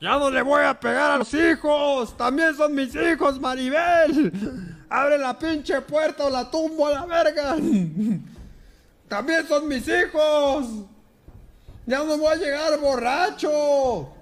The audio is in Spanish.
¡Ya no le voy a pegar a los hijos! ¡También son mis hijos, Maribel! ¡Abre la pinche puerta o la tumbo a la verga! ¡También son mis hijos! ¡Ya no voy a llegar borracho!